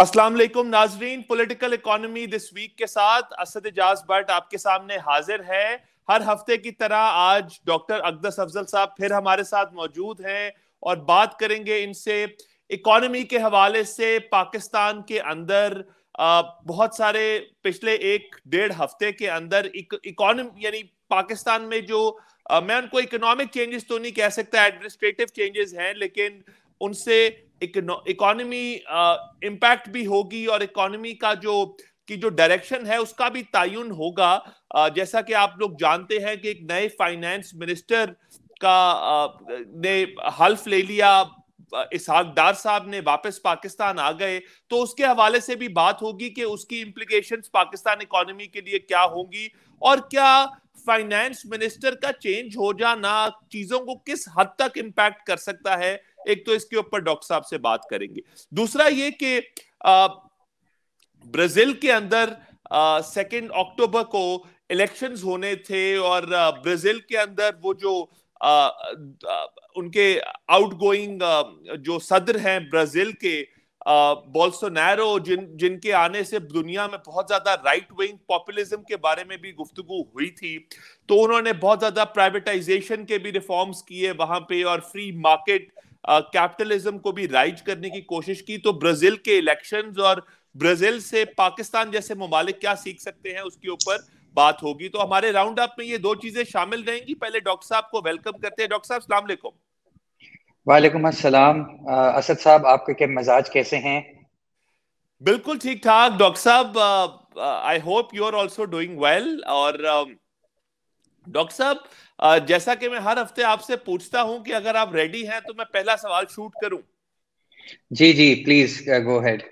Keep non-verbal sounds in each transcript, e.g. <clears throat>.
अस्सलाम वालेकुम नाजरीन पॉलिटिकल इकोनॉमी दिस वीक के साथ असद एजाज भट्ट आपके सामने हाजिर है हर हफ्ते की तरह आज डॉक्टर अकदस अफजल साहब फिर हमारे साथ मौजूद हैं और बात करेंगे इनसे इकोनॉमी के हवाले से पाकिस्तान के अंदर आ, बहुत सारे पिछले एक डेढ़ हफ्ते के अंदर इकोनॉमी यानी पाकिस्तान में जो आ, मैं उनको इकोनॉमिक चेंजेस तो नहीं कह सकता एडमिनिस्ट्रेटिव चेंजेस हैं लेकिन उनसे इकोनॉमी इम्पैक्ट uh, भी होगी और इकोनॉमी का जो की जो डायरेक्शन है उसका भी तयन होगा uh, जैसा कि आप लोग जानते हैं कि एक नए फाइनेंस मिनिस्टर का uh, ने हल्फ ले लिया इसहाक डार साहब ने वापस पाकिस्तान आ गए तो उसके हवाले से भी बात होगी कि उसकी इम्प्लीकेशन पाकिस्तान इकोनॉमी के लिए क्या होंगी और क्या फाइनेंस मिनिस्टर का चेंज हो जाना चीजों को किस हद तक इम्पैक्ट कर सकता है एक तो इसके ऊपर डॉक्टर साहब से बात करेंगे दूसरा ये कि ब्राजील के अंदर सेकेंड अक्टूबर को इलेक्शंस होने थे और ब्राजील के अंदर वो जो आ, उनके आउटगोइंग जो सदर हैं ब्राजील के बोल्सोनैरो जिन जिनके आने से दुनिया में बहुत ज्यादा राइट विंग पॉपुलिज्म के बारे में भी गुफ्तगु हुई थी तो उन्होंने बहुत ज्यादा प्राइवेटाइजेशन के भी रिफॉर्म्स किए वहां पे और फ्री मार्केट कैपिटलिज्म को भी राइज करने की कोशिश की तो ब्राजील के इलेक्शन और ब्राजील से पाकिस्तान जैसे ममालिक क्या सीख सकते हैं उसके ऊपर बात होगी तो हमारे राउंड अप में ये दो चीजें शामिल रहेंगी पहले डॉक्टर साहब को वेलकम करते हैं डॉक्टर साहब सलामकुम वालेकुम अस्सलाम असद साहब आपके के मजाज कैसे हैं बिल्कुल ठीक ठाक डॉक्टर साहब I hope you are also doing well और डॉक्टर साहब जैसा कि मैं हर हफ्ते आपसे पूछता हूं कि अगर आप रेडी हैं तो मैं पहला सवाल शूट करूं जी जी प्लीज गो हेड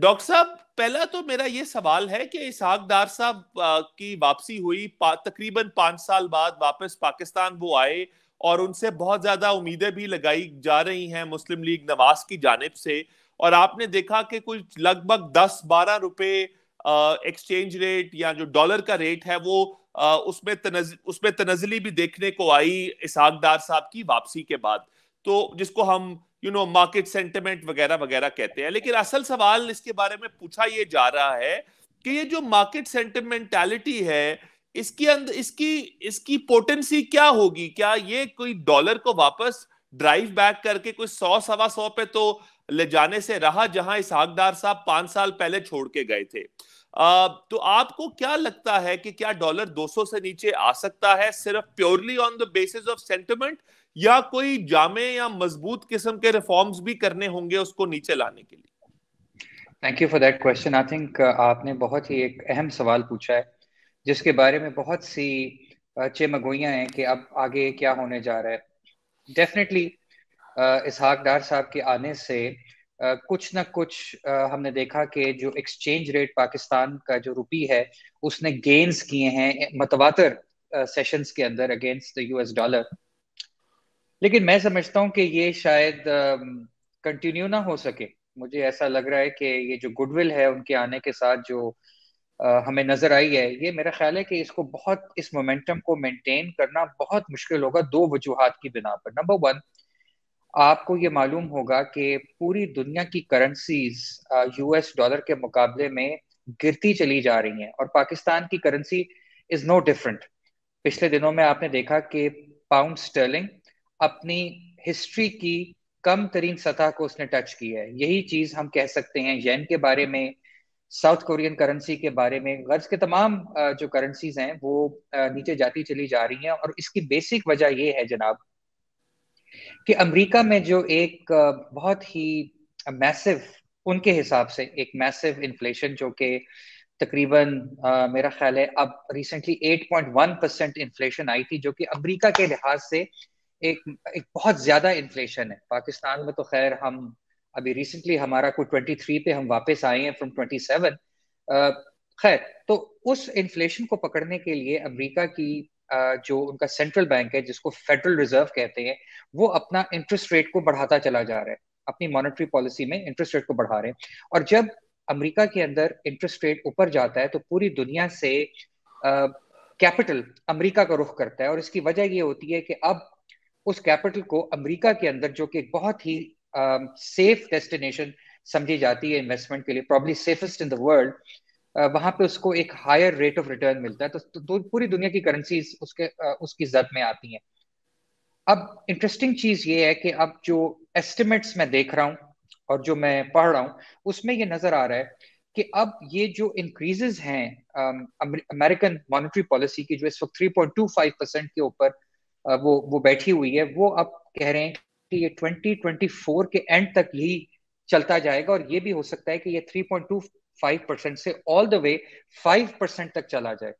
डॉक्टर साहब पहला तो मेरा ये सवाल है कि इसहाक दार साहब की वापसी हुई पा, तकरीबन पांच साल बाद वापस पाकिस्तान वो आए और उनसे बहुत ज्यादा उम्मीदें भी लगाई जा रही हैं मुस्लिम लीग नवाज की जानब से और आपने देखा कि कुछ लगभग दस बारह रुपए एक्सचेंज रेट या जो डॉलर का रेट है वो उसमें तनज उसमें तनजली भी देखने को आई इसहाकदार साहब की वापसी के बाद तो जिसको हम यू नो मार्केट सेंटिमेंट वगैरह वगैरह कहते हैं लेकिन असल सवाल इसके बारे में पूछा ये जा रहा है कि ये जो मार्केट सेंटिमेंटैलिटी है इसकी अंदर इसकी इसकी पोटेंसी क्या होगी क्या ये कोई डॉलर को वापस ड्राइव बैक करके कोई सौ सवा सौ पे तो ले जाने से रहा जहां इसहाकदार साहब पांच साल पहले छोड़ के गए थे तो आपको क्या लगता है कि क्या डॉलर 200 से नीचे आ सकता है सिर्फ purely on the basis of sentiment या कोई जामे या मजबूत किस्म के रिफॉर्म्स भी करने होंगे उसको नीचे लाने के लिए thank you for that question I think आपने बहुत ही एक अहम सवाल पूछा है जिसके बारे में बहुत सी चेमगोइयाँ हैं कि अब आगे क्या होने जा रहा है डेफिनेटली इसहाक डार साहब के आने से uh, कुछ ना कुछ हमने देखा कि जो एक्सचेंज रेट पाकिस्तान का जो रुपी है उसने गेन्स किए हैं मतवातर सेशंस के अंदर अगेंस्ट द यूएस डॉलर लेकिन मैं समझता हूं कि ये शायद कंटिन्यू ना हो सके मुझे ऐसा लग रहा है कि ये जो गुडविल है उनके आने के साथ जो हमें नजर आई है ये मेरा ख्याल है कि इसको बहुत इस मोमेंटम को मेंटेन करना बहुत मुश्किल होगा दो वजूहत की बिना पर नंबर वन आपको ये मालूम होगा कि पूरी दुनिया की करेंसीज यूएस डॉलर के मुकाबले में गिरती चली जा रही हैं और पाकिस्तान की करेंसी इज नो डिफरेंट पिछले दिनों में आपने देखा कि पाउंड स्टर्लिंग अपनी हिस्ट्री की कम तरीन सतह को उसने टच की है यही चीज हम कह सकते हैं येन के बारे में साउथ कोरियन करेंसी के बारे में गर्ज के तमाम जो करेंसीज हैं वो नीचे जाती चली जा रही हैं और इसकी बेसिक वजह ये है जनाब कि अमेरिका में जो एक बहुत ही मैसिव उनके हिसाब से एक मैसिव इन्फ्लेशन जो कि तकरीबन uh, मेरा ख्याल है अब रिसेंटली 8.1 परसेंट इन्फ्लेशन आई थी जो कि अमेरिका के लिहाज से एक एक बहुत ज़्यादा इन्फ्लेशन है पाकिस्तान में तो खैर हम अभी रिसेंटली हमारा कोई 23 पे हम वापस आए हैं फ्रॉम 27 uh, खैर तो उस इन्फ्लेशन को पकड़ने के लिए अमेरिका की जो उनका सेंट्रल बैंक है जिसको फेडरल रिजर्व कहते हैं वो अपना इंटरेस्ट रेट को बढ़ाता चला जा रहा है अपनी मॉनेटरी पॉलिसी में इंटरेस्ट रेट को बढ़ा रहे हैं और जब अमेरिका के अंदर इंटरेस्ट रेट ऊपर जाता है तो पूरी दुनिया से कैपिटल अमेरिका का रुख करता है और इसकी वजह यह होती है कि अब उस कैपिटल को अमेरिका के अंदर जो कि बहुत ही सेफ डेस्टिनेशन समझी जाती है इन्वेस्टमेंट के लिए probably safest in the world वहां पे उसको एक हायर रेट ऑफ रिटर्न मिलता है तो, तो, तो पूरी दुनिया की करेंसी उसके उसकी जद में आती है अब इंटरेस्टिंग चीज ये है कि अब जो एस्टिमेट्स मैं देख रहा हूँ और जो मैं पढ़ रहा हूँ उसमें ये नजर आ रहा है कि अब ये जो इंक्रीजेज हैं अमेरिकन मॉनेटरी पॉलिसी की जो इस वक्त 3.25 परसेंट के ऊपर वो वो बैठी हुई है वो अब कह रहे हैं कि ये 2024 के एंड तक ही चलता जाएगा और ये भी हो सकता है कि ये फाइव परसेंट से all the way five percent तक चला जाए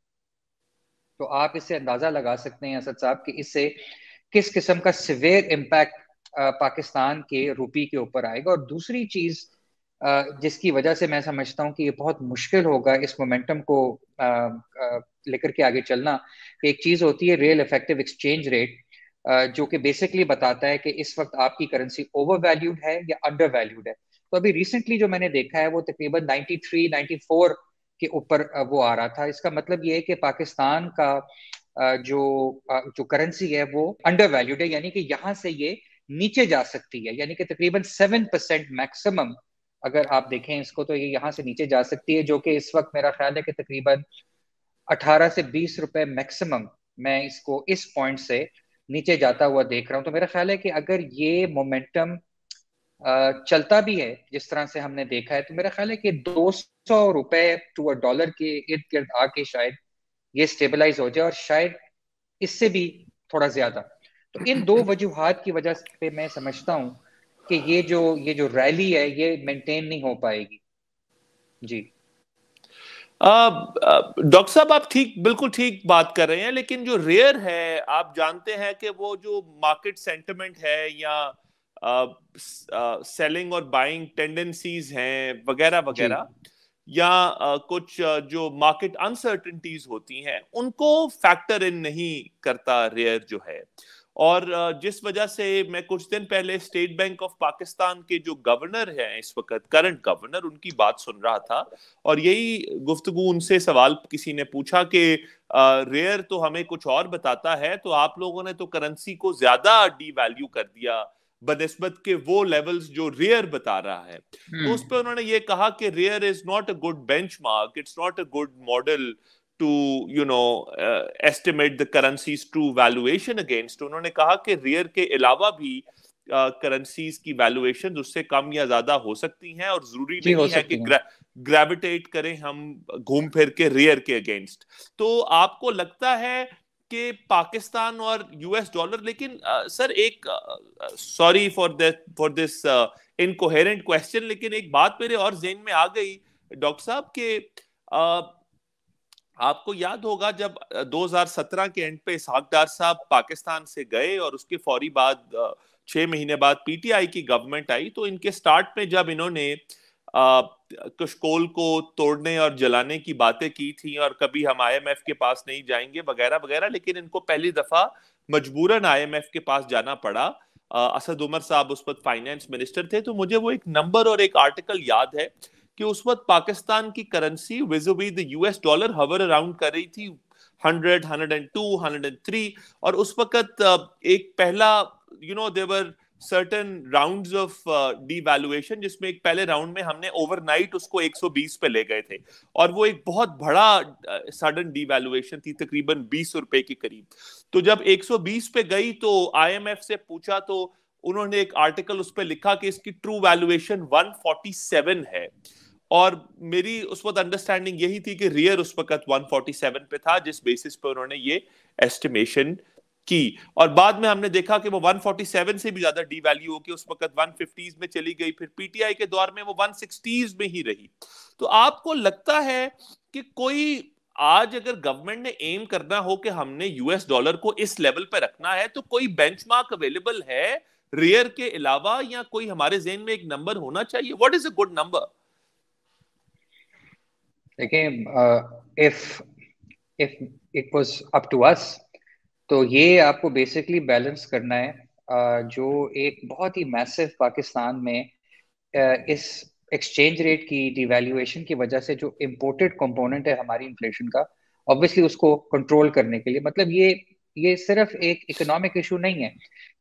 तो आप इससे अंदाजा लगा सकते हैं असद साहब कि इससे किस किस्म का सिवियर इम्पैक्ट पाकिस्तान के रूपी के ऊपर आएगा और दूसरी चीज जिसकी वजह से मैं समझता हूँ कि ये बहुत मुश्किल होगा इस मोमेंटम को लेकर के आगे चलना एक चीज होती है रियल इफेक्टिव एक्सचेंज रेट जो कि बेसिकली बताता है कि इस वक्त आपकी करेंसी ओवर वैल्यूड है या अंडर वैल्यूड है तो अभी रिसेंटली जो मैंने देखा है वो तकरीबन 93 94 के ऊपर वो आ रहा था इसका मतलब ये है कि पाकिस्तान का जो जो करेंसी है वो अंडर वैल्यूड है यानी कि यहाँ से ये नीचे जा सकती है यानी कि तकरीबन सेवन परसेंट मैक्सिमम अगर आप देखें इसको तो ये यहाँ से नीचे जा सकती है जो कि इस वक्त मेरा ख्याल है कि तकरीबन 18 से 20 रुपए मैक्सिमम मैं इसको इस पॉइंट से नीचे जाता हुआ देख रहा हूँ तो मेरा ख्याल है कि अगर ये मोमेंटम चलता भी है जिस तरह से हमने देखा है तो मेरा ख्याल है कि दो सौ रुपए टू अ डॉलर के इर्द गिर्द आके शायद ये स्टेबलाइज हो जाए और शायद इससे भी थोड़ा ज्यादा तो इन दो <clears throat> वजूहत की वजह से मैं समझता हूँ कि ये जो ये जो रैली है ये मेंटेन नहीं हो पाएगी जी डॉक्टर साहब आप ठीक बिल्कुल ठीक बात कर रहे हैं लेकिन जो रेयर है आप जानते हैं कि वो जो मार्केट सेंटिमेंट है या सेलिंग और बाइंग टेंडेंसीज हैं वगैरह वगैरह या कुछ जो मार्केट अनसर्टिनटीज होती हैं उनको फैक्टर इन नहीं करता रेयर जो है और जिस वजह से मैं कुछ दिन पहले स्टेट बैंक ऑफ पाकिस्तान के जो गवर्नर हैं इस वक्त करंट गवर्नर उनकी बात सुन रहा था और यही गुफ्तगु उनसे सवाल किसी ने पूछा कि रेयर तो हमें कुछ और बताता है तो आप लोगों ने तो करेंसी को ज्यादा डी वैल्यू कर दिया बनस्बत के वो लेवल्स जो रेयर बता रहा है तो उस पर हम्म। उन्होंने ये कहा कि REER is not a good benchmark it's not a good model to you know estimate the currencies to valuation against उन्होंने कहा कि रेयर के अलावा भी करेंसीज uh, की वैल्यूएशन उससे कम या ज्यादा हो सकती हैं और जरूरी नहीं है कि ग्रेविटेट करें हम घूम फिर के रेयर के अगेंस्ट तो आपको लगता है के पाकिस्तान और यूएस डॉलर लेकिन सर एक sorry for for this incoherent question लेकिन एक बात मेरे और जेन में आ गई डॉक्टर साहब के आ, आपको याद होगा जब 2017 के एंड पे इसहाक डार साहब पाकिस्तान से गए और उसके फौरी बाद छह महीने बाद पीटीआई की गवर्नमेंट आई तो इनके स्टार्ट में जब इन्होंने कशकोल को तोड़ने और जलाने की बातें की थी और कभी हम आईएमएफ के पास नहीं जाएंगे वगैरह वगैरह लेकिन इनको पहली दफा मजबूरन आईएमएफ के पास जाना पड़ा असद उमर साहब उस वक्त फाइनेंस मिनिस्टर थे तो मुझे वो एक नंबर और एक आर्टिकल याद है कि उस वक्त पाकिस्तान की currency vis a vis the US dollar hover around कर रही थी hundred hundred and two hundred and three और उस वक्त एक पहला you know there were certain rounds of devaluation जिसमें एक पहले राउंड में हमने ओवरनाइट उसको 120 पे ले गए थे और वो एक बहुत बड़ा सडन डीवैल्यूएशन थी तकरीबन 20 रुपए के करीब तो जब 120 पे गई तो आईएमएफ से पूछा तो उन्होंने एक आर्टिकल उस पर लिखा कि इसकी ट्रू वैल्यूएशन 147 है और मेरी उस वक्त अंडरस्टैंडिंग यही थी कि रियर उस वक्त 147 पे था जिस बेसिस पे उन्होंने ये एस्टिमेशन uh, की और बाद में हमने देखा कि वो 147 से भी ज्यादा डी वैल्यू होकर उस वक्त 150s में चली गई फिर पीटीआई के दौर में वो 160s में ही रही तो आपको लगता है कि कोई आज अगर गवर्नमेंट ने एम करना हो कि हमने यूएस डॉलर को इस लेवल पर रखना है तो कोई बेंचमार्क अवेलेबल है रेयर के अलावा या कोई हमारे जेन में एक नंबर होना चाहिए what is a good number देखिए if if it was up to us तो ये आपको बेसिकली बैलेंस करना है जो एक बहुत ही मैसिव पाकिस्तान में इस एक्सचेंज रेट की डिवेल्यूएशन की वजह से जो इम्पोर्टेड कंपोनेंट है हमारी इन्फ्लेशन का ऑब्वियसली उसको कंट्रोल करने के लिए मतलब ये ये सिर्फ एक इकोनॉमिक इशू नहीं है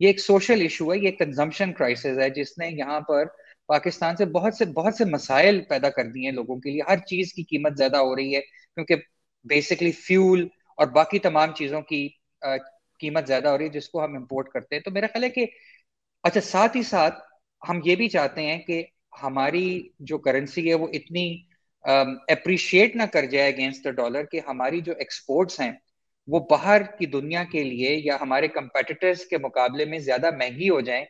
ये एक सोशल इशू है ये कंजम्पशन क्राइसिस है जिसने यहाँ पर पाकिस्तान से बहुत से बहुत से मसाइल पैदा कर दिए हैं लोगों के लिए हर चीज की कीमत ज्यादा हो रही है क्योंकि बेसिकली फ्यूल और बाकी तमाम चीजों की कीमत ज्यादा हो रही है जिसको हम इम्पोर्ट करते हैं तो मेरा ख्याल है कि अच्छा साथ ही साथ हम ये भी चाहते हैं कि हमारी जो करेंसी है वो इतनी अप्रिशिएट ना कर जाए अगेंस्ट द डॉलर कि हमारी जो एक्सपोर्ट्स हैं वो बाहर की दुनिया के लिए या हमारे कंपेटिटर्स के मुकाबले में ज्यादा महंगी हो जाए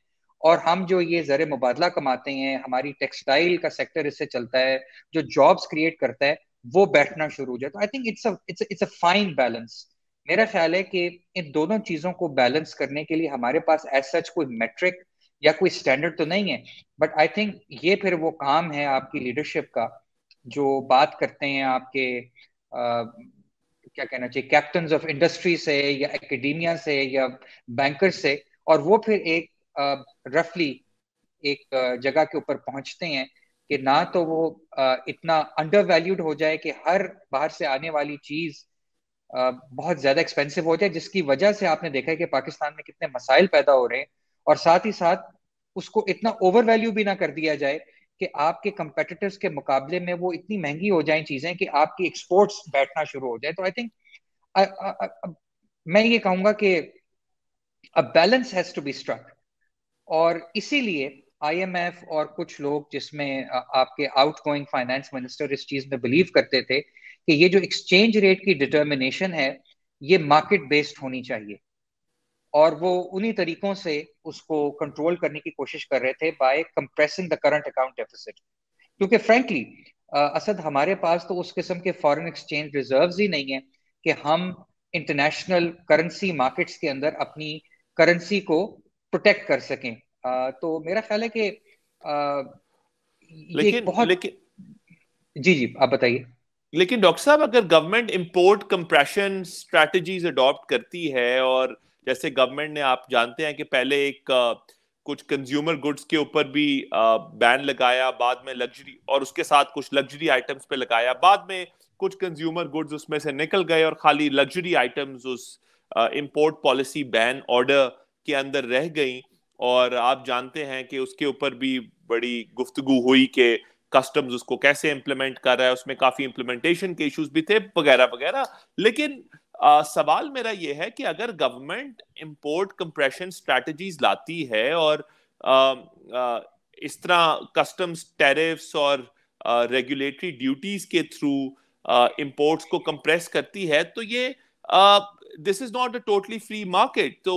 और हम जो ये जर मुबादला कमाते हैं हमारी टेक्सटाइल का सेक्टर इससे चलता है जो जॉब्स क्रिएट करता है वो बैठना शुरू हो जाए तो I think it's it's it's a fine balance मेरा ख्याल है कि इन दोनों चीजों को बैलेंस करने के लिए हमारे पास एज सच कोई मेट्रिक या कोई स्टैंडर्ड तो नहीं है बट आई थिंक ये फिर वो काम है आपकी लीडरशिप का जो बात करते हैं आपके आ, क्या कहना चाहिए कैप्टन ऑफ इंडस्ट्री से या एकेडमिया से या बैंकर से और वो फिर एक रफली एक जगह के ऊपर पहुंचते हैं कि ना तो वो इतना अंडर वैल्यूड हो जाए कि हर बाहर से आने वाली चीज़ बहुत ज्यादा एक्सपेंसिव हो जाए जिसकी वजह से आपने देखा है कि पाकिस्तान में कितने मसाइल पैदा हो रहे हैं और साथ ही साथ उसको इतना ओवर वैल्यू भी ना कर दिया जाए कि आपके कंपेटिटर्स के मुकाबले में वो इतनी महंगी हो जाए चीजें कि आपकी एक्सपोर्ट्स बैठना शुरू हो जाए तो आई थिंक मैं ये कहूंगा कि a balance has to be struck और इसीलिए आईएमएफ और कुछ लोग जिसमें आपके आउट गोइंग फाइनेंस मिनिस्टर इस चीज में बिलीव करते थे कि ये जो एक्सचेंज रेट की डिटर्मिनेशन है ये मार्केट बेस्ड होनी चाहिए और वो उन्हीं तरीकों से उसको कंट्रोल करने की कोशिश कर रहे थे by compressing the current account deficit क्योंकि फ्रेंकली असद हमारे पास तो उस किस्म के फॉरेन एक्सचेंज रिजर्व ही नहीं है कि हम इंटरनेशनल करेंसी मार्केट्स के अंदर अपनी करेंसी को प्रोटेक्ट कर सकें आ, तो मेरा ख्याल है कि आ, लेकिन, बहुत लेकिन जी जी आप बताइए लेकिन डॉक्टर साहब अगर government import compression strategies adopt करती है और जैसे गवर्नमेंट ने आप जानते हैं कि पहले एक कुछ कंज्यूमर गुड्स के ऊपर भी बैन लगाया बाद में लग्जरी और उसके साथ कुछ लग्जरी आइटम्स पे लगाया बाद में कुछ कंज्यूमर गुड्स उसमें से निकल गए और खाली लग्जरी आइटम्स उस इंपोर्ट पॉलिसी बैन ऑर्डर के अंदर रह गई और आप जानते हैं कि उसके ऊपर भी बड़ी गुफ्तगु हुई कि कस्टम्स उसको कैसे इंप्लीमेंट कर रहा है उसमें काफी इम्प्लीमेंटेशन के इश्यूज भी थे वगैरह वगैरह लेकिन आ, सवाल मेरा ये है कि अगर गवर्नमेंट इम्पोर्ट कंप्रेशन स्ट्रेटजीज लाती है और आ, आ, इस तरह कस्टम्स टैरिफ्स और रेगुलेटरी ड्यूटीज के थ्रू इम्पोर्ट्स को कंप्रेस करती है तो ये this is not a totally free market तो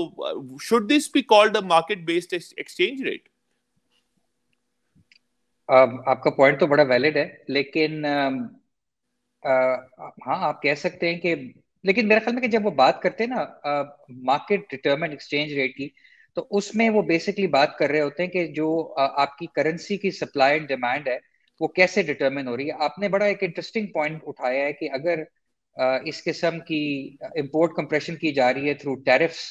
should this be called a market based exchange rate आपका पॉइंट तो बड़ा वैलिड है लेकिन आ, हाँ आप कह सकते हैं कि लेकिन मेरे ख्याल में कि जब वो बात करते हैं ना मार्केट डिटर्मेंट एक्सचेंज रेट की तो उसमें वो बेसिकली बात कर रहे होते हैं कि जो आ, आपकी करेंसी की सप्लाई एंड डिमांड है वो कैसे डिटर्मिन हो रही है आपने बड़ा एक इंटरेस्टिंग पॉइंट उठाया है कि अगर आ, इस किस्म की इम्पोर्ट कंप्रेशन की जा रही है through tariffs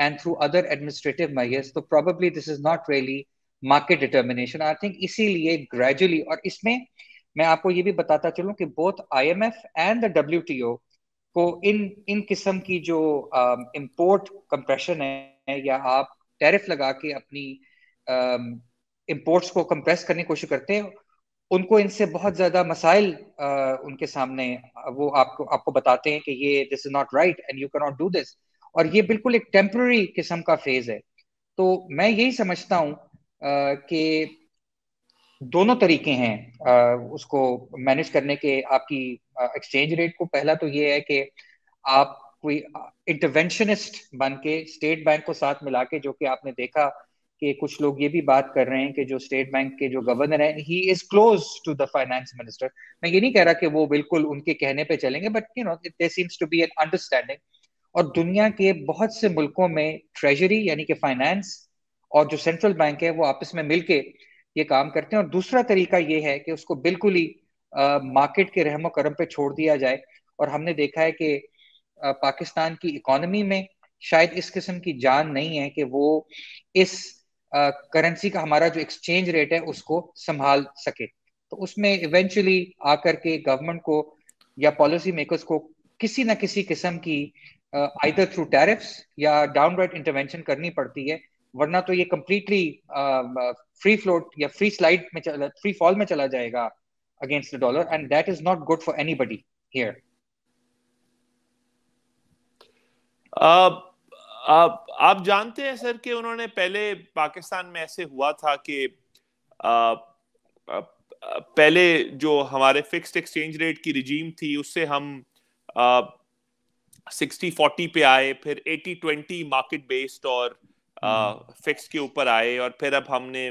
and through other administrative measures तो probably this is not really market determination I think इसीलिए ग्रेजुअली और इसमें मैं आपको ये भी बताता चलूं कि बोथ आईएमएफ एंड द ओ को इन इन किस्म की जो इम्पोर्ट uh, कंप्रेशन है या आप टैरिफ लगा के अपनी इम्पोर्ट्स um, uh, को कंप्रेस करने की कोशिश करते हैं उनको इनसे बहुत ज्यादा मसाइल uh, उनके सामने वो आपको आपको बताते हैं कि ये this is not right and you can not do this और ये बिल्कुल एक टेम्पररी किस्म का फेज है तो मैं यही समझता हूँ कि दोनों तरीके हैं उसको मैनेज करने के आपकी एक्सचेंज रेट को पहला तो ये है कि आप कोई इंटरवेंशनिस्ट बन के स्टेट बैंक को साथ मिला के जो कि आपने देखा कि कुछ लोग ये भी बात कर रहे हैं कि जो स्टेट बैंक के जो गवर्नर हैं he is close to the finance minister मैं ये नहीं कह रहा कि वो बिल्कुल उनके कहने पे चलेंगे but you know there seems to be an understanding और दुनिया के बहुत से मुल्कों में ट्रेजरी यानी कि फाइनेंस और जो सेंट्रल बैंक है वो आपस में मिलके ये काम करते हैं और दूसरा तरीका ये है कि उसको बिल्कुल ही मार्केट के रहमो करम पे छोड़ दिया जाए और हमने देखा है कि पाकिस्तान की इकोनॉमी में शायद इस किस्म की जान नहीं है कि वो इस करेंसी का हमारा जो एक्सचेंज रेट है उसको संभाल सके तो उसमें इवेंचुअली आकर के गवर्नमेंट को या पॉलिसी मेकर्स को किसी ना किसी किस्म की आइदर थ्रू टैरिफ्स या डाउन राइट इंटरवेंशन करनी पड़ती है वरना तो ये कम्प्लीटली फ्री फ्लोट या फ्री स्लाइड में फ्री फॉल में चला जाएगा against the dollar and that is not good for anybody here आप आप जानते हैं सर कि उन्होंने पहले पाकिस्तान में ऐसे हुआ था कि पहले जो हमारे फिक्स्ड एक्सचेंज रेट की रिजीम थी उससे हम सिक्सटी फोर्टी पे आए फिर एटी ट्वेंटी मार्केट बेस्ड और फिक्स के ऊपर आए और फिर अब हमने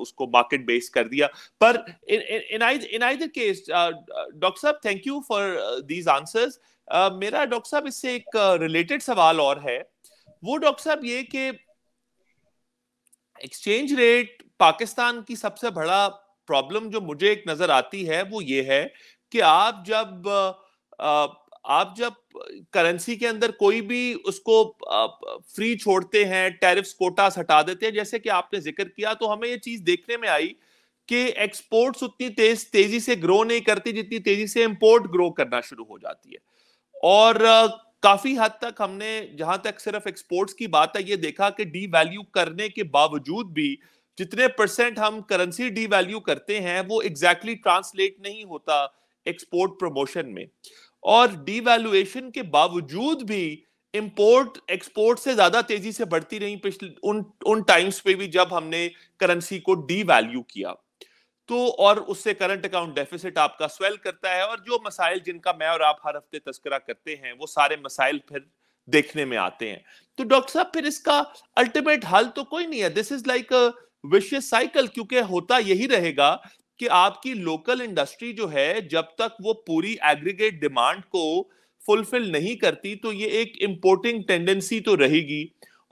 उसको मार्केट बेस कर दिया पर इन इन केस डॉक्टर साहब thank you for these answers मेरा डॉक्टर साहब इससे एक रिलेटेड सवाल और है वो डॉक्टर साहब ये कि एक्सचेंज रेट पाकिस्तान की सबसे बड़ा प्रॉब्लम जो मुझे एक नजर आती है वो ये है कि आप जब आप जब करेंसी के अंदर कोई भी उसको फ्री छोड़ते हैं टैरिफ कोटा हटा देते हैं जैसे कि आपने जिक्र किया तो हमें ये चीज देखने में आई कि एक्सपोर्ट्स उतनी तेज तेजी से ग्रो नहीं करती जितनी तेजी से इंपोर्ट ग्रो करना शुरू हो जाती है और काफी हद तक हमने जहां तक सिर्फ एक्सपोर्ट्स की बात है ये देखा कि डी वैल्यू करने के बावजूद भी जितने परसेंट हम करेंसी डी वैल्यू करते हैं वो एग्जैक्टली exactly ट्रांसलेट नहीं होता एक्सपोर्ट प्रमोशन में और डीवैल्यूएशन के बावजूद भी इंपोर्ट एक्सपोर्ट से ज्यादा तेजी से बढ़ती रही पिछले उन उन टाइम्स पे भी जब हमने करेंसी को डीवैल्यू किया तो और उससे करंट अकाउंट डेफिसिट आपका स्वेल करता है और जो मसाइल जिनका मैं और आप हर हफ्ते तस्करा करते हैं वो सारे मसाइल फिर देखने में आते हैं तो डॉक्टर साहब फिर इसका अल्टीमेट हल तो कोई नहीं है this is like vicious cycle क्योंकि होता यही रहेगा कि आपकी लोकल इंडस्ट्री जो है जब तक वो पूरी एग्रीगेट डिमांड को फुलफिल नहीं करती तो ये एक इंपोर्टिंग टेंडेंसी तो रहेगी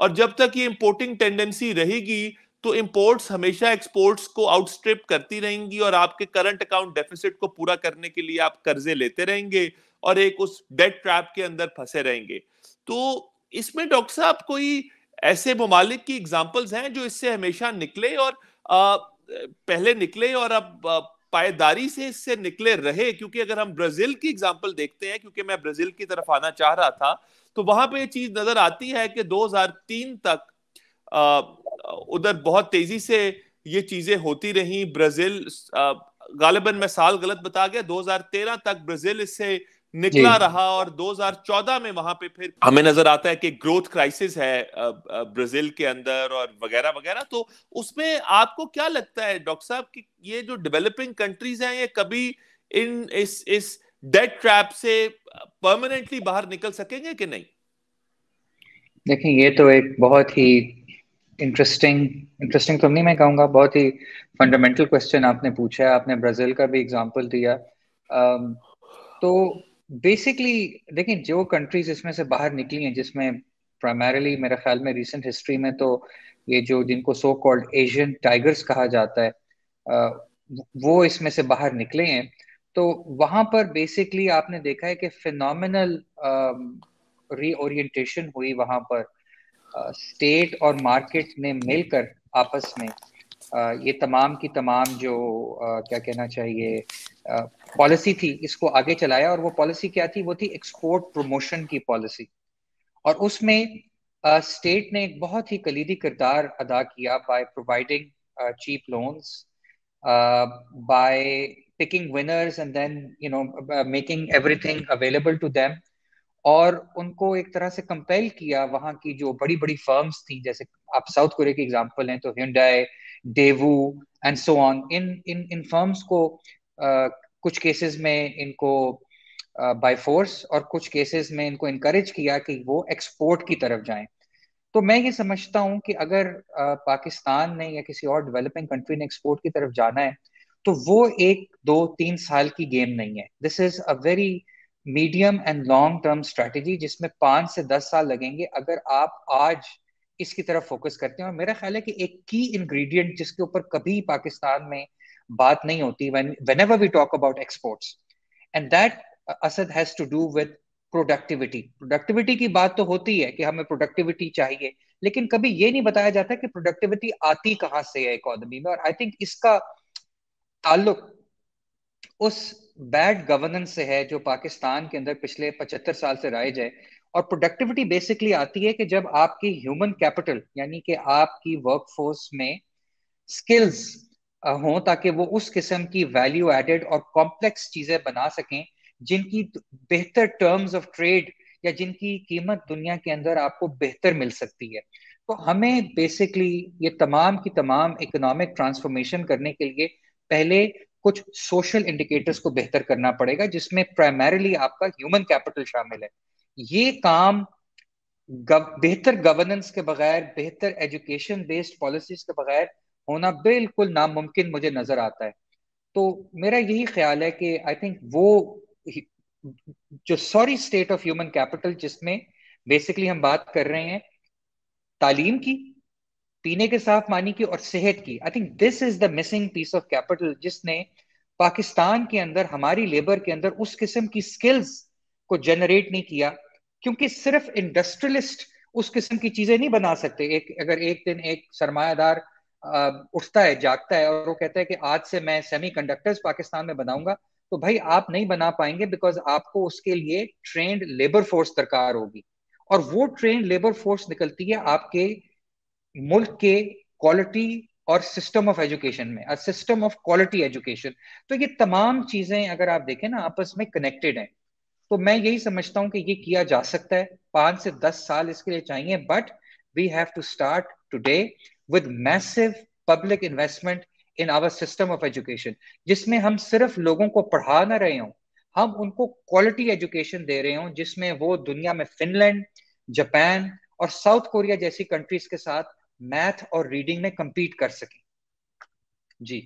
और जब तक ये इंपोर्टिंग टेंडेंसी रहेगी तो इंपोर्ट्स हमेशा एक्सपोर्ट्स को आउटस्ट्रिप करती रहेंगी और आपके करंट अकाउंट डेफिसिट को पूरा करने के लिए आप कर्जे लेते रहेंगे और एक उस डेट ट्रैप के अंदर फंसे रहेंगे तो इसमें डॉक्टर साहब कोई ऐसे ममालिक की एग्जाम्पल्स हैं जो इससे हमेशा निकले और आ, पहले निकले और अब पायदारी से इससे निकले रहे क्योंकि अगर हम ब्राजील की एग्जाम्पल देखते हैं क्योंकि मैं ब्राजील की तरफ आना चाह रहा था तो वहां पे ये चीज नजर आती है कि 2003 तक उधर बहुत तेजी से ये चीजें होती रही ब्राजील गालिबन मैं साल गलत बता गया 2013 तक ब्राजील इससे निकला रहा और 2014 में वहां पे फिर हमें नजर आता है कि ग्रोथ क्राइसिस है ब्राजील के अंदर और वगैरह वगैरह तो उसमें आपको क्या लगता है डॉक्टर साहब कि ये जो डेवलपिंग कंट्रीज हैं ये कभी इन इस इस डेट ट्रैप से परमानेंटली बाहर निकल सकेंगे कि नहीं देखें ये तो एक बहुत ही इंटरेस्टिंग इंटरेस्टिंग तो नहीं मैं कहूंगा बहुत ही फंडामेंटल क्वेश्चन आपने पूछा है आपने ब्राज़ील का भी एग्जांपल दिया um, तो बेसिकली देखिए जो कंट्रीज इसमें से बाहर निकली हैं जिसमें प्राइमरली मेरे ख्याल में रिसेंट हिस्ट्री में तो ये जो जिनको सो कॉल्ड एशियन टाइगर्स कहा जाता है वो इसमें से बाहर निकले हैं तो वहां पर बेसिकली आपने देखा है कि फिनोमिनल रीओरिएंटेशन हुई वहां पर स्टेट और मार्केट ने मिलकर आपस में ये तमाम की तमाम जो क्या कहना चाहिए पॉलिसी थी इसको आगे चलाया और वो पॉलिसी क्या थी वो थी एक्सपोर्ट प्रमोशन की पॉलिसी और उसमें स्टेट uh, ने एक बहुत ही कलीदी किरदार अदा किया by providing cheap loans by picking winners and then you know making everything available to them और उनको एक तरह से कंपेल किया वहाँ की जो बड़ी बड़ी फर्म्स थी जैसे आप साउथ कोरिया की एग्जांपल हैं तो Hyundai Daewoo and so on इन इन इन फर्म्स को कुछ केसेस में इनको बाय फोर्स और कुछ केसेस में इनको इनकरेज किया कि वो एक्सपोर्ट की तरफ जाएं तो मैं ये समझता हूँ कि अगर पाकिस्तान ने या किसी और डेवलपिंग कंट्री ने एक्सपोर्ट की तरफ जाना है तो वो एक दो तीन साल की गेम नहीं है this is a very medium and long term strategy जिसमें पांच से दस साल लगेंगे अगर आप आज इसकी तरफ फोकस करते हैं और मेरा ख्याल है कि एक की इंग्रेडिएंट जिसके ऊपर कभी पाकिस्तान में बात नहीं होती when whenever we talk about exports and that Asad has to do with productivity productivity की बात तो होती है कि हमें प्रोडक्टिविटी चाहिए लेकिन कभी ये नहीं बताया जाता कि प्रोडक्टिविटी आती कहाँ से है इकोनॉमी में और आई थिंक इसका ताल्लुक उस बैड गवर्नेंस से है जो पाकिस्तान के अंदर पिछले पचहत्तर साल से राइज है और प्रोडक्टिविटी बेसिकली आती है कि जब आपकी ह्यूमन कैपिटल यानी कि आपकी वर्कफोर्स में स्किल्स हों ताकि वो उस किस्म की वैल्यू एडेड और कॉम्प्लेक्स चीजें बना सकें जिनकी बेहतर टर्म्स ऑफ ट्रेड या जिनकी कीमत दुनिया के अंदर आपको बेहतर मिल सकती है तो हमें बेसिकली ये तमाम की तमाम इकोनॉमिक ट्रांसफॉर्मेशन करने के लिए पहले कुछ सोशल इंडिकेटर्स को बेहतर करना पड़ेगा जिसमें प्राइमरली आपका ह्यूमन कैपिटल शामिल है ये काम गव, बेहतर गवर्नेंस के बगैर बेहतर एजुकेशन बेस्ड पॉलिसीज के बगैर होना बिल्कुल नामुमकिन मुझे नजर आता है तो मेरा यही ख्याल है कि आई थिंक वो जो sorry state of human capital जिसमें बेसिकली हम बात कर रहे हैं तालीम की पीने के साफ पानी की और सेहत की I think this is the missing piece of capital जिसने पाकिस्तान के अंदर हमारी लेबर के अंदर उस किस्म की स्किल्स को जनरेट नहीं किया क्योंकि सिर्फ इंडस्ट्रियलिस्ट उस किस्म की चीजें नहीं बना सकते एक अगर एक दिन एक सरमायादार उठता है जागता है और वो कहता है कि आज से मैं सेमी कंडक्टर्स पाकिस्तान में बनाऊंगा तो भाई आप नहीं बना पाएंगे बिकॉज आपको उसके लिए ट्रेंड लेबर फोर्स दरकार होगी और वो ट्रेंड लेबर फोर्स निकलती है आपके मुल्क के क्वालिटी और सिस्टम ऑफ एजुकेशन में सिस्टम ऑफ क्वालिटी एजुकेशन तो ये तमाम चीजें अगर आप देखें ना आपस में कनेक्टेड हैं तो मैं यही समझता हूं कि ये किया जा सकता है पांच से दस साल इसके लिए चाहिए but we have to start today with massive public investment in our system of education जिसमें हम सिर्फ लोगों को पढ़ा ना रहे हों हम उनको क्वालिटी एजुकेशन दे रहे हों जिसमें वो दुनिया में फिनलैंड जापान और साउथ कोरिया जैसी कंट्रीज के साथ मैथ और रीडिंग में कंपीट कर सके जी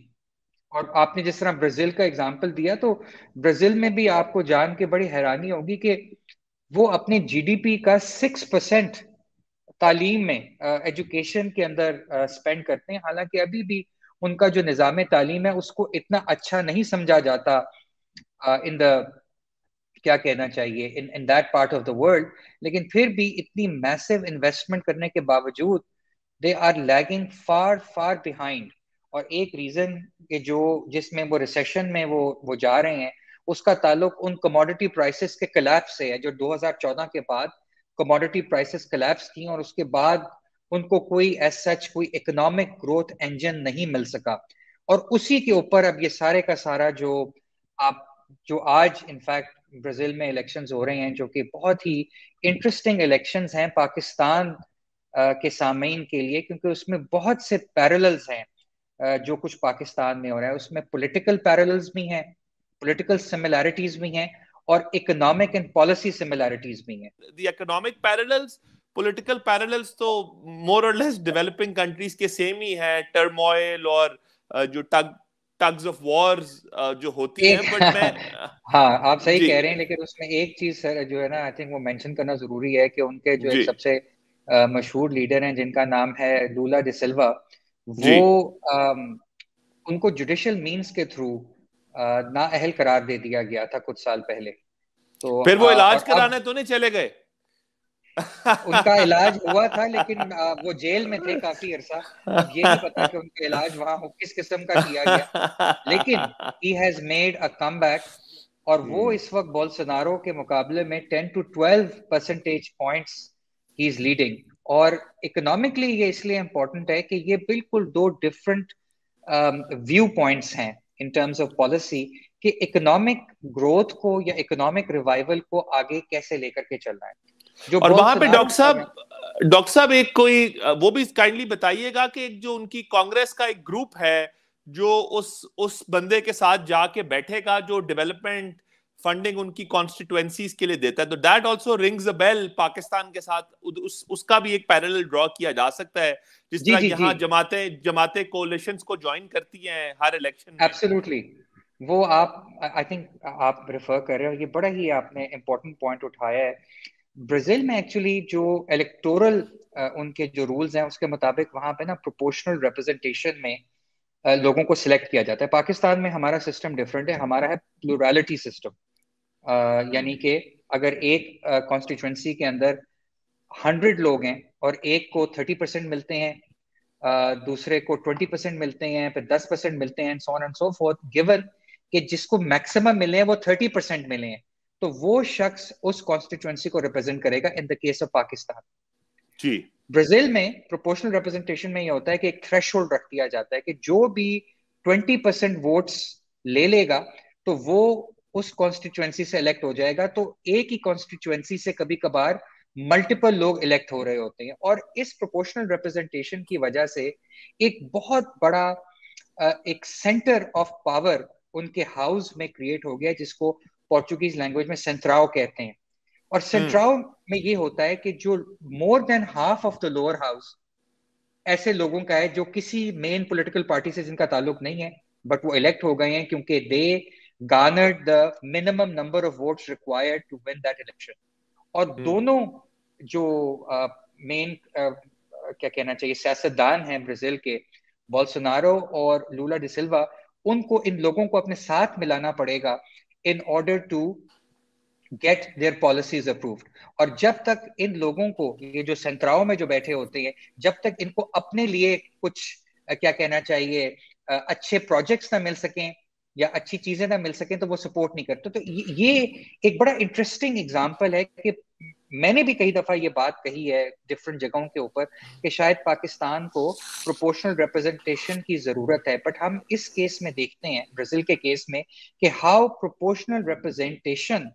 और आपने जिस तरह ब्राजील का एग्जाम्पल दिया तो ब्राजील में भी आपको जान के बड़ी हैरानी होगी कि वो अपने जीडीपी का सिक्स परसेंट तालीम में एजुकेशन के अंदर स्पेंड करते हैं हालांकि अभी भी उनका जो निज़ाम तालीम है उसको इतना अच्छा नहीं समझा जाता इन द क्या कहना चाहिए in in that part of the world लेकिन फिर भी इतनी मैसिव इन्वेस्टमेंट करने के बावजूद they are lagging far far behind और एक रीज़न के जो जिसमें वो रिसेशन में वो वो जा रहे हैं उसका ताल्लुक उन कमोडिटी प्राइसेस के कलेप से है जो 2014 के बाद कमोडिटी प्राइसेस कलेप्स थी और उसके बाद उनको कोई एज सच कोई इकोनॉमिक ग्रोथ इंजन नहीं मिल सका और उसी के ऊपर अब ये सारे का सारा जो आप जो आज इनफैक्ट ब्राजील में इलेक्शंस हो रहे हैं जो कि बहुत ही इंटरेस्टिंग इलेक्शंस हैं पाकिस्तान के सामीन के लिए क्योंकि उसमें बहुत से पैरल्स हैं जो कुछ पाकिस्तान में हो रहा है उसमें पॉलिटिकल पैरल्स भी हैं पॉलिटिकल सिमिलैरिटीज भी हैं और इकोनॉमिक एंड पॉलिसी सिमिलैरिटीज भी हैं the economic parallels political parallels तो मोर और लेस डेवलपिंग कंट्रीज के सेम ही है टर्मोइल और जो टग टग्स ऑफ वॉर्स जो होती हैं बट मैं <laughs> हां आप सही कह रहे हैं लेकिन उसमें एक चीज सर जो है ना आई थिंक वो मेंशन करना जरूरी है कि उनके जो सबसे uh, मशहूर लीडर हैं जिनका नाम है लूला डिसिल्वा वो आ, um, उनको जुडिशियल मींस के थ्रू नाअहल करार दे दिया गया था कुछ साल पहले तो फिर वो इलाज कराने तो नहीं चले गए उनका इलाज हुआ था लेकिन वो जेल में थे काफी अरसा ये नहीं पता कि उनका इलाज वहां हो किस किस्म का किया गया लेकिन ही हैज मेड अ कम और वो हम्म। इस वक्त बोलसनारो के मुकाबले में ten to twelve percentage point he is leading और इकोनॉमिकली ये इसलिए इम्पोर्टेंट है कि ये बिल्कुल दो डिफरेंट व्यू पॉइंट्स हैं इन टर्म्स ऑफ पॉलिसी कि इकोनॉमिक ग्रोथ को या इकोनॉमिक रिवाइवल को आगे कैसे लेकर के चलना है जो और वहां पे डॉक्टर साहब डॉक्टर साहब एक कोई वो भी काइंडली बताइएगा कि एक जो उनकी कांग्रेस का एक ग्रुप है जो उस उस बंदे के साथ जाके बैठेगा जो डेवलपमेंट फंडिंग उनकी कॉन्स्टिट्युएंसीज के लिए देता है तो that also rings a bell Pakistan के साथ उस उसका भी एक पैरेलल ड्रॉ किया जा सकता है जिस तरह यहाँ जमाते जमाते कोलिशंस को ज्वाइन करती हैं हर इलेक्शन एब्सोल्युटली वो आप आई थिंक आप रेफर कर रहे हो ये बड़ा ही आपने इम्पोर्टेंट पॉइंट उठाया है ब्राजील में एक्चुअली जो इलेक्टोरल उनके जो रूल्स हैं उसके मुताबिक वहां पे ना प्रोपोर्शनल रिप्रेजेंटेशन में लोगों को सिलेक्ट किया जाता है पाकिस्तान में हमारा सिस्टम डिफरेंट है हमारा है प्लुरालिटी सिस्टम यानी कि अगर एक कॉन्स्टिट्यूंसी के अंदर हंड्रेड लोग हैं और एक को थर्टी परसेंट मिलते हैं Uh, दूसरे को ट्वेंटी परसेंट मिलते हैं फिर दस परसेंट मिलते हैं so and so forth given कि जिसको मैक्सिमम मिले हैं वो थर्टी परसेंट मिले हैं तो वो शख्स उस कॉन्स्टिट्यूएंसी को रिप्रेजेंट करेगा in the case of Pakistan जी ब्राजील में प्रोपोर्शनल रिप्रेजेंटेशन में ये होता है कि एक थ्रेश रख दिया जाता है कि जो भी ट्वेंटी परसेंट वोट्स ले लेगा तो वो उस कॉन्स्टिट्युएंसी से इलेक्ट हो जाएगा तो एक ही कॉन्स्टिट्युएंसी से कभी कभार मल्टीपल लोग इलेक्ट हो रहे होते हैं और इस प्रोपोर्शनल रिप्रेजेंटेशन की वजह से एक बहुत बड़ा एक सेंटर ऑफ पावर उनके हाउस में क्रिएट हो गया जिसको पोर्चुगीज लैंग्वेज में सेंट्राओ कहते हैं और सेंट्राओ हम्म। में ये होता है कि जो more than half of the lower house ऐसे लोगों का है जो किसी मेन पॉलिटिकल पार्टी से जिनका ताल्लुक नहीं है बट वो इलेक्ट हो गए हैं क्योंकि दे garnered the minimum number of votes required to win that election. और hmm. दोनों जो मेन क्या कहना चाहिए सियासतदान हैं ब्राजील के बोलसोनारो और लूला डिसिल्वा उनको इन लोगों को अपने साथ मिलाना पड़ेगा in order to get their policies approved और जब तक इन लोगों को ये जो सेंतराओं में जो बैठे होते हैं जब तक इनको अपने लिए कुछ क्या कहना चाहिए अच्छे प्रोजेक्ट्स ना मिल सकें या अच्छी चीजें ना मिल सके तो वो सपोर्ट नहीं करते तो ये एक बड़ा इंटरेस्टिंग एग्जाम्पल है कि मैंने भी कई दफा ये बात कही है डिफरेंट जगहों के ऊपर कि शायद पाकिस्तान को प्रोपोर्शनल रिप्रेजेंटेशन की जरूरत है बट हम इस केस में देखते हैं ब्राजील के केस में कि how proportional representation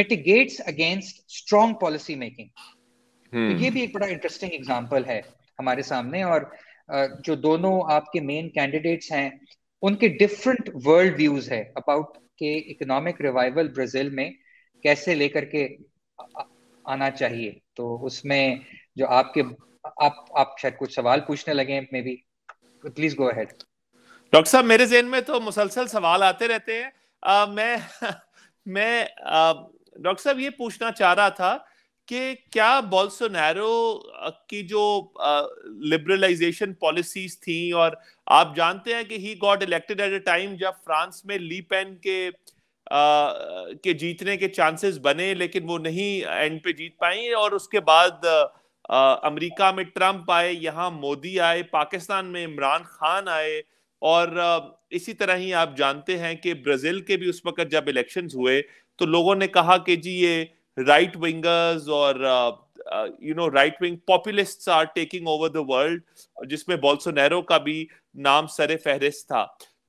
mitigates against strong policy making ये भी एक बड़ा इंटरेस्टिंग एग्जाम्पल है हमारे सामने और जो दोनों आपके मेन कैंडिडेट्स हैं उनके डिफरेंट वर्ल्ड व्यूज है अबाउट के इकोनॉमिक रिवाइवल ब्राजील में कैसे लेकर के आना चाहिए तो उसमें जो आपके आप आप शायद कुछ सवाल पूछने लगे maybe please go ahead doctor साहब मेरे जेन में तो मुसलसल सवाल आते रहते हैं आ, मैं <laughs> मैं डॉक्टर साहब ये पूछना चाह रहा था कि क्या बोल्सोनैरो की जो लिबरलाइजेशन पॉलिसीज थी और आप जानते हैं कि he got elected at a time जब फ्रांस में ली पेन के आ, के जीतने के चांसेस बने लेकिन वो नहीं एंड पे जीत पाई और उसके बाद आ, अमेरिका में ट्रंप आए यहाँ मोदी आए पाकिस्तान में इमरान खान आए और आ, इसी तरह ही आप जानते हैं कि ब्राज़ील के भी उस वक्त जब इलेक्शंस हुए तो लोगों ने कहा कि जी ये right wingers or you know right wing populist are taking over the world जिसमें बोल्सोनेरो का भी नाम सरे फहरिस्त था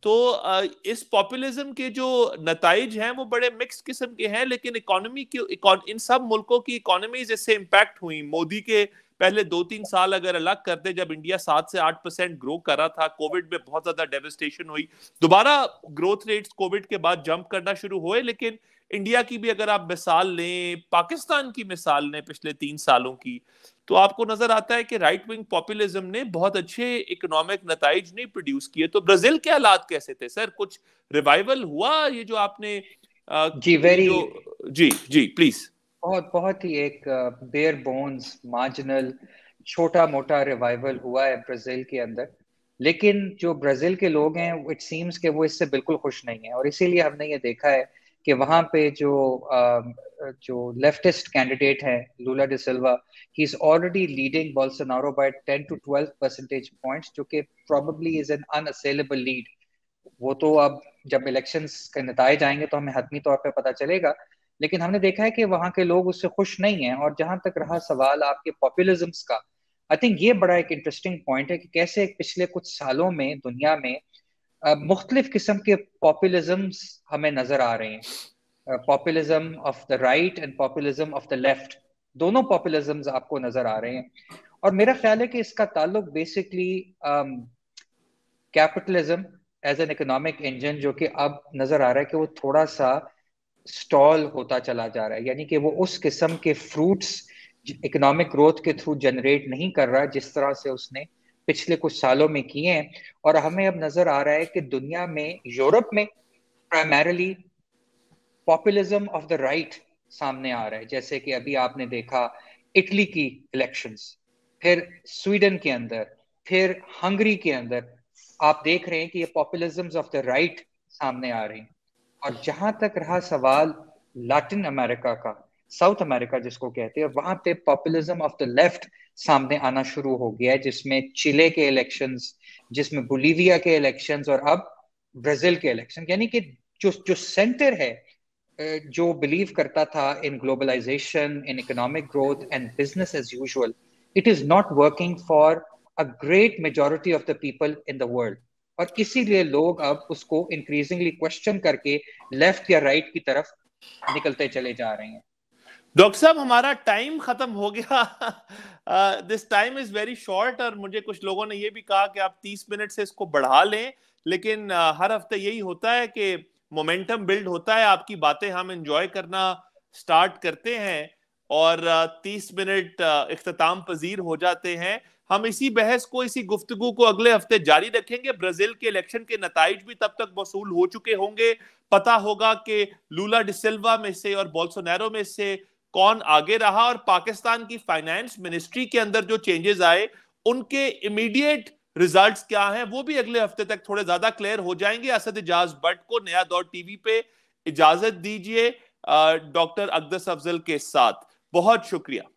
तो uh, इस पॉपुलिज्म के जो नतज हैं वो बड़े मिक्स किस्म के हैं लेकिन इकोनॉमी की इन सब मुल्कों की इकोनॉमीज इससे इम्पैक्ट हुई मोदी के पहले दो तीन साल अगर अलग करते जब इंडिया सात से आठ परसेंट ग्रो कर रहा था कोविड में बहुत ज्यादा डेवेस्टेशन हुई दोबारा ग्रोथ रेट्स कोविड के बाद जंप करना शुरू हुए लेकिन इंडिया की भी अगर आप मिसाल लें पाकिस्तान की मिसाल लें पिछले तीन सालों की तो आपको नजर आता है कि राइट विंग पॉपुलिज्म ने बहुत अच्छे इकोनॉमिक नतज नहीं प्रोड्यूस किए तो ब्राजील के हालात कैसे थे सर कुछ रिवाइवल हुआ ये जो आपने जी वेरी जी जी प्लीज बहुत बहुत ही एक बेयर बोन्स मार्जिनल छोटा मोटा रिवाइवल हुआ है ब्राजील के अंदर लेकिन जो ब्राजील के लोग हैं इट सीम्स के वो इससे बिल्कुल खुश नहीं है और इसीलिए हमने ये देखा है कि वहां पे जो जो लेफ्टिस्ट कैंडिडेट है Lula Silva he is already leading Bolsonaro by 10 to 12 percentage points जो कि probably is an unassailable lead वो तो अब जब इलेक्शंस के नतज आएंगे तो हमें हतमी तौर पे पता चलेगा लेकिन हमने देखा है कि वहाँ के लोग उससे खुश नहीं है और जहां तक रहा सवाल आपके पॉपुलिज्म का आई थिंक ये बड़ा एक इंटरेस्टिंग पॉइंट है कि कैसे पिछले कुछ सालों में दुनिया में मुख्तलिफ किस्म के पॉपुलिज्म्स हमें नजर आ रहे हैं populism of the right and populism of the left दोनों पॉपुलिज्म्स आपको नजर आ रहे हैं और मेरा ख्याल है कि इसका ताल्लुक basically capitalism as an economic engine जो कि अब नजर आ रहा है कि वो थोड़ा सा स्टॉल होता चला जा रहा है यानी कि वो उस किस्म के फ्रूट्स इकोनॉमिक ग्रोथ के थ्रू जनरेट नहीं कर रहा जिस तरह से उसने uh, पिछले कुछ सालों में किए हैं और हमें अब नजर आ रहा है कि दुनिया में यूरोप में primarily populism of the right सामने आ रहा है जैसे कि अभी आपने देखा इटली की इलेक्शंस फिर स्वीडन के अंदर फिर हंगरी के अंदर आप देख रहे हैं कि ये पॉपुलिज्म ऑफ द राइट सामने आ रहे हैं और जहां तक रहा सवाल लैटिन अमेरिका का साउथ अमेरिका जिसको कहते हैं वहां पे पॉपुलिज्म ऑफ द लेफ्ट सामने आना शुरू हो गया है जिसमें चिले के इलेक्शंस जिसमें बुलिविया के इलेक्शंस और अब ब्राजील के इलेक्शन यानी कि जो जो सेंटर है जो बिलीव करता था in globalisation in economic growth and business as usual it is not working for a great majority of the people in the world और इसीलिए लोग अब उसको इंक्रीजिंगली क्वेश्चन करके लेफ्ट या राइट right की तरफ निकलते चले जा रहे हैं डॉक्टर साहब हमारा टाइम खत्म हो गया this time is very short और मुझे कुछ लोगों ने ये भी कहा कि आप 30 मिनट से इसको बढ़ा लें लेकिन uh, हर हफ्ते यही होता है कि मोमेंटम बिल्ड होता है आपकी बातें हम इंजॉय करना स्टार्ट करते हैं और तीस 30 मिनट uh, अख्ताम पजीर हो जाते हैं हम इसी बहस को इसी गुफ्तगु को अगले हफ्ते जारी रखेंगे ब्राजील के इलेक्शन के नतज भी तब तक वसूल हो चुके होंगे पता होगा कि लूला डिसल्वा में से और बोल्सोनैरो में से कौन आगे रहा और पाकिस्तान की फाइनेंस मिनिस्ट्री के अंदर जो चेंजेस आए उनके इमीडिएट रिजल्ट्स क्या हैं वो भी अगले हफ्ते तक थोड़े ज्यादा क्लियर हो जाएंगे असद इजाज भट्ट को नया दौर टीवी पे इजाजत दीजिए डॉक्टर अकदस अफजल के साथ बहुत शुक्रिया